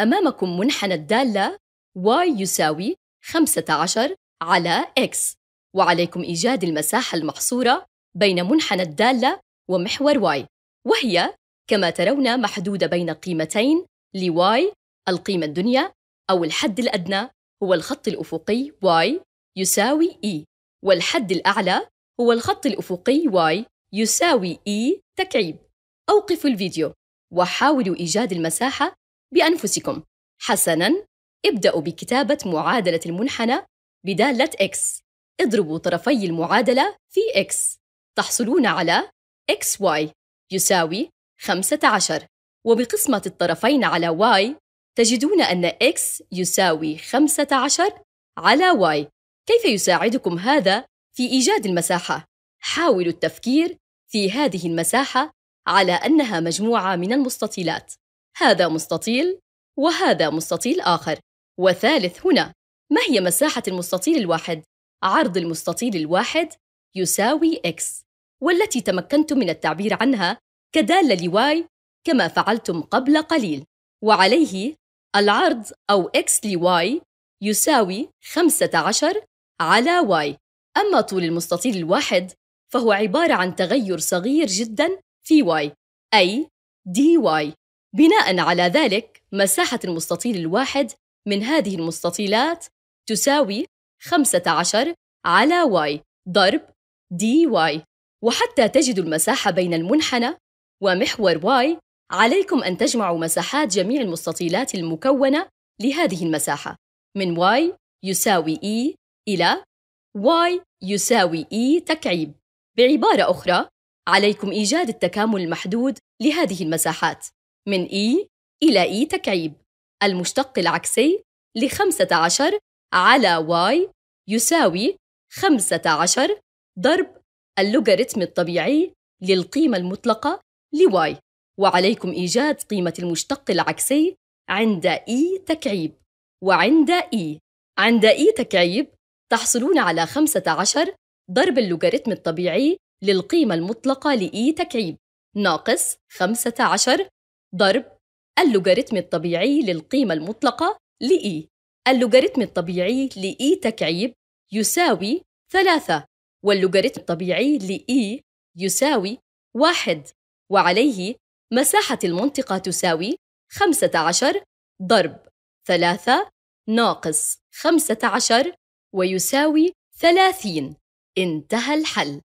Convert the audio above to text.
أمامكم منحنى الدالة y يساوي 15 على x وعليكم إيجاد المساحة المحصورة بين منحنى الدالة ومحور y وهي كما ترون محدودة بين قيمتين ل y القيمة الدنيا أو الحد الأدنى هو الخط الأفقي y يساوي e والحد الأعلى هو الخط الأفقي y يساوي e تكعيب أوقفوا الفيديو وحاولوا إيجاد المساحة بأنفسكم حسناً ابدأوا بكتابة معادلة المنحنى بدالة x اضربوا طرفي المعادلة في x تحصلون على xy يساوي 15 وبقسمة الطرفين على y تجدون أن x يساوي 15 على y كيف يساعدكم هذا في إيجاد المساحة؟ حاولوا التفكير في هذه المساحة على أنها مجموعة من المستطيلات هذا مستطيل وهذا مستطيل آخر وثالث هنا ما هي مساحة المستطيل الواحد؟ عرض المستطيل الواحد يساوي x والتي تمكنتم من التعبير عنها كدالة لواي كما فعلتم قبل قليل وعليه العرض أو x لواي يساوي 15 على y أما طول المستطيل الواحد فهو عبارة عن تغير صغير جدا في y أي dy بناء على ذلك مساحة المستطيل الواحد من هذه المستطيلات تساوي 15 على y ضرب dy وحتى تجدوا المساحة بين المنحنى ومحور y عليكم أن تجمعوا مساحات جميع المستطيلات المكونة لهذه المساحة من y يساوي e إلى y يساوي e تكعيب بعبارة أخرى عليكم إيجاد التكامل المحدود لهذه المساحات من إي e إلى إي e تكعيب المشتق العكسي لخمسة عشر على واي يساوي خمسة عشر ضرب اللوغاريتم الطبيعي للقيمة المطلقة لواي وعليكم إيجاد قيمة المشتق العكسي عند إي e تكعيب وعند إي عند إي تكعيب تحصلون على 15 ضرب اللوغاريتم الطبيعي للقيمة المطلقة لإي تكعيب ناقص 15 ضرب اللوغاريتم الطبيعي للقيمة المطلقة لإي e. اللوغاريتم الطبيعي لإي e تكعيب يساوي ثلاثة واللوغاريتم الطبيعي لإي e يساوي واحد وعليه مساحة المنطقة تساوي 15 ضرب 3 ناقص 15 ويساوي 30 انتهى الحل